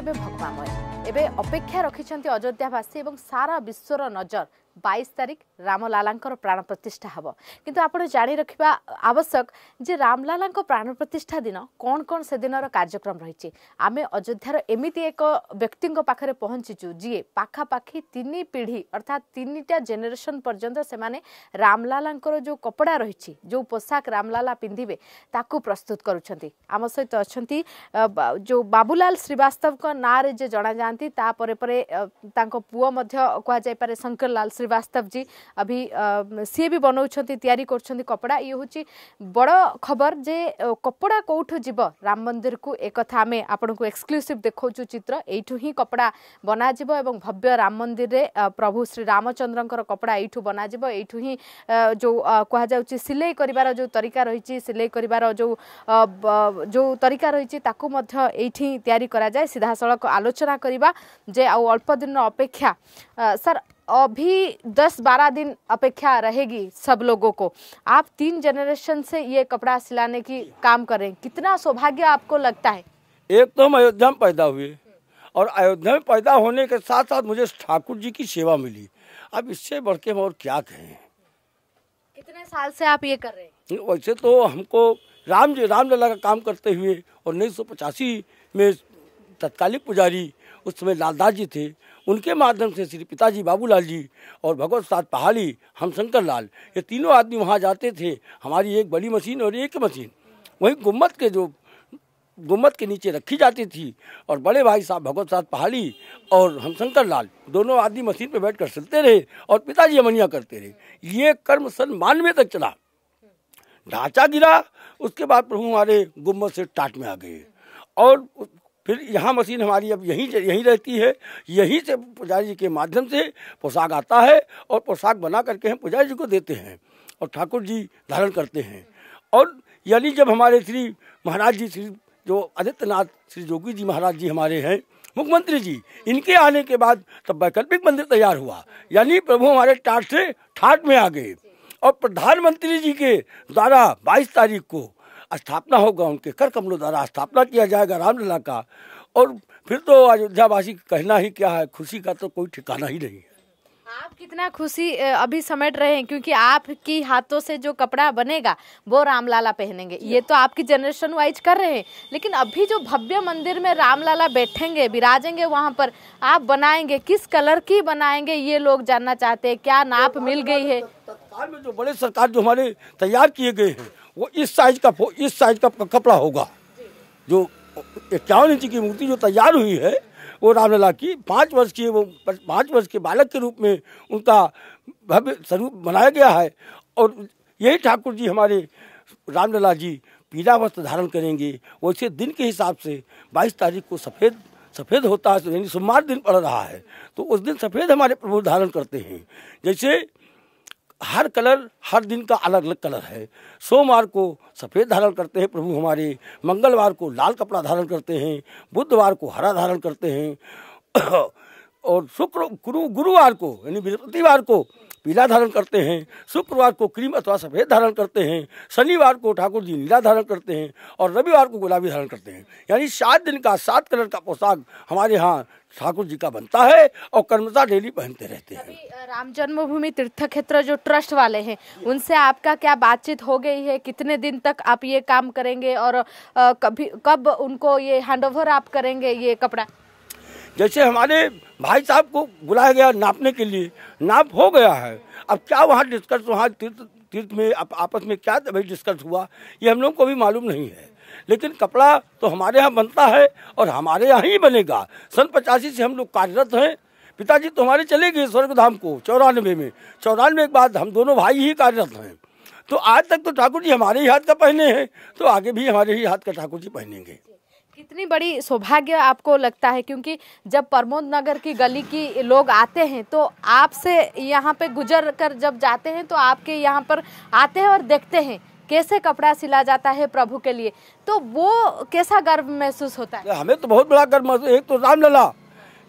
ଏବେ ଭଗ୍ନାମୟ ଏବେ ଅପେକ୍ଷା ରଖିଛନ୍ତି ଅଯୋଧ୍ୟାବାସୀ ଏବଂ ସାରା ବିଶ୍ୱର ନଜର ବାଇଶ ତାରିଖ ରାମଲାଲାଙ୍କର ପ୍ରାଣ ପ୍ରତିଷ୍ଠା ହେବ କିନ୍ତୁ ଆପଣ ଜାଣି ରଖିବା ଆବଶ୍ୟକ ଯେ ରାମଲାଲାଙ୍କ ପ୍ରାଣ ପ୍ରତିଷ୍ଠା ଦିନ କ'ଣ କ'ଣ ସେଦିନର କାର୍ଯ୍ୟକ୍ରମ ରହିଛି ଆମେ ଅଯୋଧ୍ୟାର ଏମିତି ଏକ ବ୍ୟକ୍ତିଙ୍କ ପାଖରେ ପହଞ୍ଚିଛୁ ଯିଏ ପାଖାପାଖି ତିନି ପିଢ଼ି ଅର୍ଥାତ୍ ତିନିଟା ଜେନେରେସନ୍ ପର୍ଯ୍ୟନ୍ତ ସେମାନେ ରାମଲାଲାଙ୍କର ଯେଉଁ କପଡ଼ା ରହିଛି ଯେଉଁ ପୋଷାକ ରାମଲାଲା ପିନ୍ଧିବେ ତାକୁ ପ୍ରସ୍ତୁତ କରୁଛନ୍ତି ଆମ ସହିତ ଅଛନ୍ତି ଯେଉଁ ବାବୁଲାଲ ଶ୍ରୀବାସ୍ତବଙ୍କ ନାଁରେ ଯେ ଜଣାଯାଆନ୍ତି ତା ପରେ ପରେ ତାଙ୍କ ପୁଅ ମଧ୍ୟ କୁହାଯାଇପାରେ ଶଙ୍କରଲାଲ ଶ୍ରୀବାସ୍ତବ ଜୀ ଅଭି ସିଏ ବି ବନାଉଛନ୍ତି ତିଆରି କରୁଛନ୍ତି କପଡ଼ା ଇଏ ହେଉଛି ବଡ଼ ଖବର ଯେ କପଡ଼ା କେଉଁଠୁ ଯିବ ରାମ ମନ୍ଦିରକୁ ଏକଥା ଆମେ ଆପଣଙ୍କୁ ଏକ୍ସକ୍ଲୁସିଭ୍ ଦେଖାଉଛୁ ଚିତ୍ର ଏଇଠୁ ହିଁ କପଡ଼ା ବନାଯିବ ଏବଂ ଭବ୍ୟ ରାମ ମନ୍ଦିରରେ ପ୍ରଭୁ ଶ୍ରୀ ରାମଚନ୍ଦ୍ରଙ୍କର କପଡ଼ା ଏଇଠୁ ବନାଯିବ ଏଇଠୁ ହିଁ ଯେଉଁ କୁହାଯାଉଛି ସିଲେଇ କରିବାର ଯେଉଁ ତରିକା ରହିଛି ସିଲେଇ କରିବାର ଯେଉଁ ଯେଉଁ ତରିକା ରହିଛି ତାକୁ ମଧ୍ୟ ଏଇଠି ତିଆରି କରାଯାଏ ସିଧାସଳଖ ଆଲୋଚନା କରିବା ଯେ ଆଉ ଅଳ୍ପ ଦିନର ଅପେକ୍ଷା ସାର୍ अभी दस बारह दिन अपेक्षा रहेगी सब लोगों को आप तीन जनरेशन से ये कपड़ा सिलाने की काम कर रहे हैं कितना सौभाग्य आपको लगता है एक तो हम अयोध्या में पैदा हुए और अयोध्या में पैदा होने के साथ साथ मुझे ठाकुर जी की सेवा मिली अब इससे बढ़ के हम और क्या कहें कितने साल से आप ये कर रहे हैं वैसे तो हमको राम जी रामलला का काम करते हुए उन्नीस सौ पचासी में तत्कालिक पुजारी उस समय लालदास जी थे उनके माध्यम से श्री पिताजी बाबूलाल जी और भगवत साथ पहाड़ी हम शंकर लाल ये तीनों आदमी वहाँ जाते थे हमारी एक बड़ी मशीन और एक मशीन वहीं गुम्मत के जो गुम्बद के नीचे रखी जाती थी और बड़े भाई साहब भगवत साथ पहाड़ी और हम शंकर लाल दोनों आदमी मशीन पर बैठ कर सिलते रहे और पिताजी अमनिया करते रहे ये कर्म सन मानवे तक चला ढांचा गिरा उसके बाद प्रभु हमारे गुम्बद से टाट में आ गए और फिर यहाँ मशीन हमारी अब यहीं यहीं रहती है यहीं से पुजारी जी के माध्यम से पोशाक आता है और पोशाक बना करके हम पुजारी जी को देते हैं और ठाकुर जी धारण करते हैं और यानी जब हमारे श्री महाराज जी श्री जो आदित्यनाथ श्री जोगी जी महाराज जी हमारे हैं मुख्यमंत्री जी इनके आने के बाद तब वैकल्पिक मंदिर तैयार हुआ यानी प्रभु हमारे टाट से ठाट में आ गए और प्रधानमंत्री जी के द्वारा 22 तारीख को स्थापना होगा उनके कर कमलों द्वारा स्थापना किया जाएगा रामलीला का और फिर तो अयोध्यावासी कहना ही क्या है खुशी का तो कोई ठिकाना ही नहीं है आप कितना खुशी अभी समेट रहे हैं क्योंकि आपकी हाथों से जो कपड़ा बनेगा वो रामलाला पहनेंगे ये तो आपकी जनरेशन वाइज कर रहे हैं लेकिन अभी जो भव्य मंदिर में रामलाला बैठेंगे विराजेंगे वहाँ पर आप बनाएंगे किस कलर की बनाएंगे ये लोग जानना चाहते हैं क्या नाप मिल गई है तत्काल में जो बड़े सरकार जो हमारे तैयार किए गए हैं वो इस साइज का इस साइज का कपड़ा होगा जो इक्यावन इंच की मूर्ति जो तैयार हुई है वो रामलला की पाँच वर्ष की वो पाँच वर्ष के बालक के रूप में उनका भव्य स्वरूप बनाया गया है और यही ठाकुर जी हमारे रामलला जी पीला वस्त्र धारण करेंगे वैसे दिन के हिसाब से 22 तारीख को सफ़ेद सफ़ेद होता है यानी सोमवार दिन पड़ रहा है तो उस दिन सफ़ेद हमारे प्रभु धारण करते हैं जैसे हर कलर हर दिन का अलग अलग कलर है सोमवार को सफ़ेद धारण करते हैं प्रभु हमारे मंगलवार को लाल कपड़ा धारण करते हैं बुधवार को हरा धारण करते हैं और शुक्र गुरु गुरुवार को यानी बृहस्पतिवार को पीला धारण करते हैं शुक्रवार को क्रीम अथवा सफ़ेद धारण करते हैं शनिवार को ठाकुर जी नीला धारण करते हैं और रविवार को गुलाबी धारण करते हैं यानी सात दिन का सात कलर का पोशाक हमारे यहाँ ठाकुर जी का बनता है और कर्मता डेली पहनते रहते हैं राम जन्मभूमि तीर्थ क्षेत्र जो ट्रस्ट वाले हैं उनसे आपका क्या बातचीत हो गई है कितने दिन तक आप ये काम करेंगे और आ, कभी कब उनको ये हैंड ओवर आप करेंगे ये कपड़ा जैसे हमारे भाई साहब को बुलाया गया नापने के लिए नाप हो गया है अब क्या वहाँ डिस्कस वहाँ तीर्थ तीर्थ में आप, आपस में क्या डिस्कस हुआ ये हम लोग को भी मालूम नहीं है लेकिन कपड़ा तो हमारे यहाँ बनता है और हमारे यहाँ ही बनेगा सन पचासी से हम लोग कार्यरत हैं पिताजी तो हमारे चले गए स्वर्गधाम को चौरानवे में चौरानवे के बाद हम दोनों भाई ही कार्यरत हैं तो आज तक तो ठाकुर जी हमारे ही हाथ का पहने हैं तो आगे भी हमारे ही हाथ का ठाकुर जी पहनेंगे कितनी बड़ी सौभाग्य आपको लगता है क्योंकि जब प्रमोद नगर की गली की लोग आते हैं तो आपसे यहाँ पे गुजर कर जब जाते हैं तो आपके यहाँ पर आते हैं और देखते हैं कैसे कपड़ा सिला जाता है प्रभु के लिए तो वो कैसा गर्व महसूस होता है हमें तो बहुत बड़ा गर्व महसूस एक तो रामलला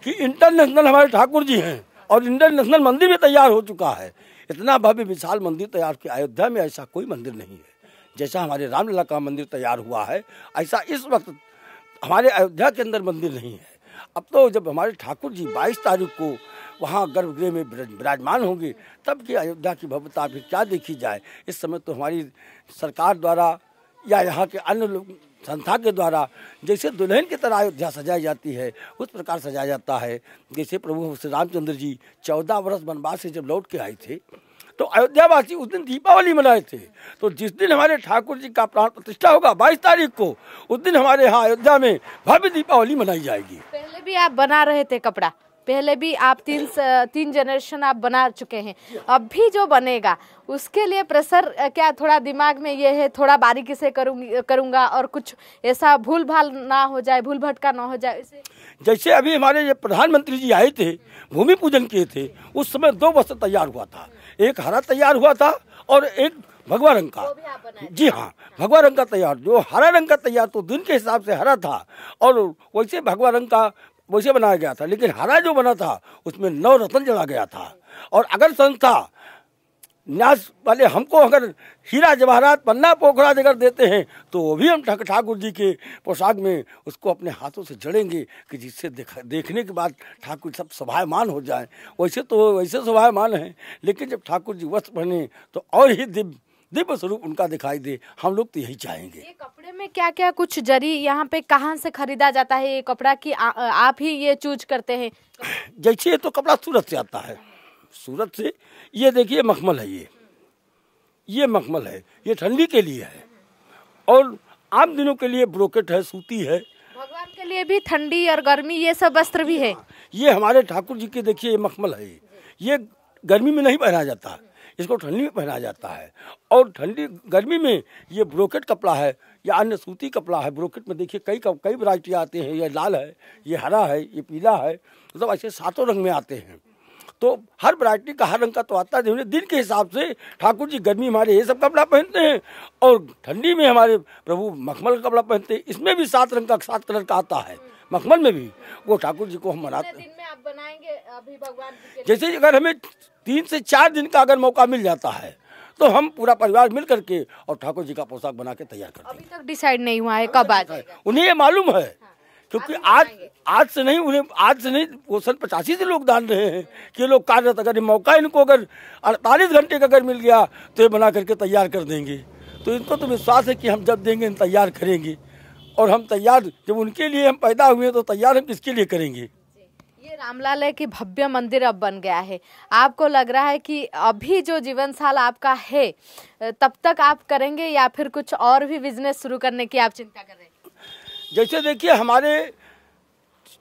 कि इंटरनेशनल हमारे ठाकुर जी हैं और इंटरनेशनल मंदिर भी तैयार हो चुका है इतना भव्य विशाल मंदिर तैयार किया अयोध्या में ऐसा कोई मंदिर नहीं है जैसा हमारे रामलला का मंदिर तैयार हुआ है ऐसा इस वक्त हमारे अयोध्या के अंदर मंदिर नहीं है अब तो जब हमारे ठाकुर जी 22 तारीख को वहाँ गर्भगृह में विराजमान होंगे तब कि अयोध्या की भव्यता भी क्या देखी जाए इस समय तो हमारी सरकार द्वारा या यहाँ के अन्य लोग संस्था के द्वारा जैसे दुल्हन की तरह अयोध्या सजाई जाती है उस प्रकार सजाया जाता है जैसे प्रभु श्री रामचंद्र जी चौदह वर्ष वनवास से जब लौट के आए थे तो अयोध्यावासी उस दिन दीपावली मनाए थे तो जिस दिन हमारे ठाकुर जी का प्राण प्रतिष्ठा होगा बाईस तारीख को उस दिन हमारे यहाँ अयोध्या में भव्य दीपावली मनाई जाएगी पहले भी आप बना रहे थे कपड़ा पहले भी आप तीन तीन जनरेशन आप बना चुके हैं अब भी जो बनेगा उसके लिए प्रेशर क्या थोड़ा दिमाग में ये है थोड़ा बारीकी से करूँगी करूँगा और कुछ ऐसा भूल भाल ना हो जाए भूल भटका ना हो जाए जैसे अभी हमारे प्रधानमंत्री जी आए थे भूमि पूजन किए थे उस समय दो वस्त्र तैयार हुआ था एक हरा तैयार हुआ था और एक भगवा रंग का जी हाँ भगवा रंग का तैयार जो हरा रंग का तैयार तो दिन के हिसाब से हरा था और वैसे भगवा रंग का वैसे बनाया गया था लेकिन हरा जो बना था उसमें नौ रतन जला गया था और अगर संस्था न्यास वाले हमको अगर हीरा जवाहरात पन्ना पोखराज अगर देते हैं तो वो भी हम ठाकुर जी के पोशाक में उसको अपने हाथों से जड़ेंगे कि जिससे देखने के बाद ठाकुर सब स्वाभामान हो जाए वैसे तो वैसे स्वाभामान हैं लेकिन जब ठाकुर जी वस्त्र पहने तो और ही दिव्य दिव्य स्वरूप उनका दिखाई दे हम लोग तो यही चाहेंगे ये कपड़े में क्या क्या कुछ जरी यहाँ पे कहाँ से खरीदा जाता है ये कपड़ा की आ, आप ही ये चूज करते हैं जैसे तो कपड़ा सूरत से आता है सूरत से ये देखिए मखमल है ये ये मखमल है ये ठंडी के लिए है और आम दिनों के लिए ब्रोकेट है सूती है भगवान के लिए भी ठंडी और गर्मी ये सब वस्त्र भी है ये हमारे ठाकुर जी के देखिए ये मखमल है ये गर्मी में नहीं पहना जाता इसको ठंडी में पहना जाता है और ठंडी गर्मी में ये ब्रोकेट कपड़ा है या अन्य सूती कपड़ा है ब्रोकेट में देखिए कई कई वरायटी आते हैं ये लाल है ये हरा है ये पीला है मतलब तो ऐसे सातों रंग में आते हैं तो हर वरायटी का हर रंग का तो आता है दिन के हिसाब से ठाकुर जी गर्मी हमारे ये सब कपड़ा पहनते हैं और ठंडी में हमारे प्रभु मखमल का कपड़ा पहनते हैं इसमें भी सात रंग का सात कलर का आता है मखमल में भी वो ठाकुर जी को हम मनाते हैं जैसे अगर हमें तीन से चार दिन का अगर मौका मिल जाता है तो हम पूरा परिवार मिल करके और ठाकुर जी का पोशाक बना के तैयार करते अभी तक डिसाइड नहीं हुआ है कब आज उन्हें ये मालूम है हाँ, क्योंकि आज आज से नहीं उन्हें आज से नहीं वो सन पचासी से लोग दान रहे हैं कि लोग कार्यरत अगर मौका इनको अगर अड़तालीस घंटे का अगर मिल गया तो ये बना करके तैयार कर देंगे तो इनको तो विश्वास है कि हम जब देंगे तैयार करेंगे और हम तैयार जब उनके लिए हम पैदा हुए तो तैयार हम किसके लिए करेंगे रामलाल की भव्य मंदिर अब बन गया है आपको लग रहा है कि अभी जो जीवन साल आपका है तब तक आप करेंगे या फिर कुछ और भी बिजनेस शुरू करने की आप चिंता कर रहे हैं जैसे देखिए हमारे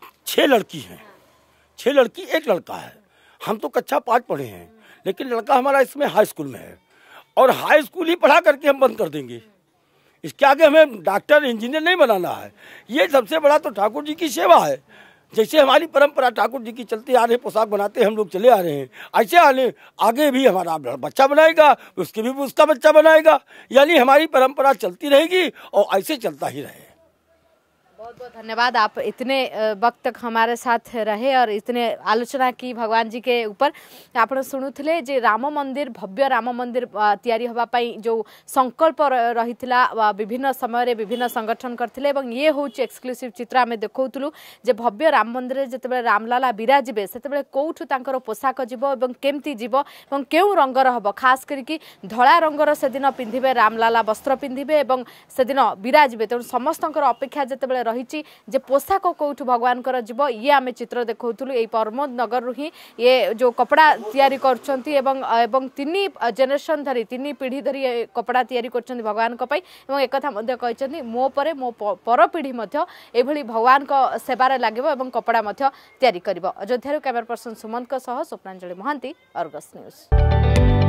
छह लड़की हैं छह लड़की एक लड़का है हम तो कक्षा पाँच पढ़े हैं लेकिन लड़का हमारा इसमें हाई स्कूल में है और हाई स्कूल ही पढ़ा करके हम बंद कर देंगे इसके आगे हमें डॉक्टर इंजीनियर नहीं बनाना है ये सबसे बड़ा तो ठाकुर जी की सेवा है जैसे हमारी परंपरा ठाकुर जी की चलती आ रहे पोशाक बनाते हम लोग चले आ रहे हैं ऐसे आने आगे भी हमारा बच्चा बनाएगा उसके भी उसका बच्चा बनाएगा यानी हमारी परंपरा चलती रहेगी और ऐसे चलता ही रहेगा बहुत बहुत धन्यवाद आप इतने वक्त तक हमारे साथ रहे और इतने आलोचना की भगवान जी के ऊपर आप शुणुले राम मंदिर भव्य राम मंदिर तैयारी हाँपाई जो संकल्प रही विभिन्न समय विभिन्न संगठन करते ये हूँ एक्सक्लूसीव चित्र आम देखा जे भव्य राम मंदिर जिते रामलाला विराजे से कौटू तर पोशाक जीव और केमती जीव और क्यों रंगर हम खास करके धला रंगर से दिन पिंधे रामलाला वस्त्र पिंधे और से दिन विराजे तेणु समस्त अपेक्षा जिते ରହିଛି ଯେ ପୋଷାକ କେଉଁଠୁ ଭଗବାନଙ୍କର ଯିବ ଇଏ ଆମେ ଚିତ୍ର ଦେଖାଉଥିଲୁ ଏଇ ପରମୋଦ ନଗରରୁ ହିଁ ଇଏ ଯେଉଁ କପଡ଼ା ତିଆରି କରୁଛନ୍ତି ଏବଂ ଏବଂ ତିନି ଜେନେରେସନ୍ ଧରି ତିନି ପିଢ଼ି ଧରି କପଡ଼ା ତିଆରି କରୁଛନ୍ତି ଭଗବାନଙ୍କ ପାଇଁ ଏବଂ ଏକଥା ମଧ୍ୟ କହିଛନ୍ତି ମୋ ପରେ ମୋ ପର ପିଢ଼ି ମଧ୍ୟ ଏଭଳି ଭଗବାନଙ୍କ ସେବାରେ ଲାଗିବ ଏବଂ କପଡ଼ା ମଧ୍ୟ ତିଆରି କରିବ ଅଯୋଧ୍ୟାରୁ କ୍ୟାମେରା ପର୍ସନ ସୁମନ୍ତଙ୍କ ସହ ସ୍ୱପ୍ନାଞ୍ଜଳି ମହାନ୍ତି ଅର୍ଗସ୍ ନ୍ୟୁଜ୍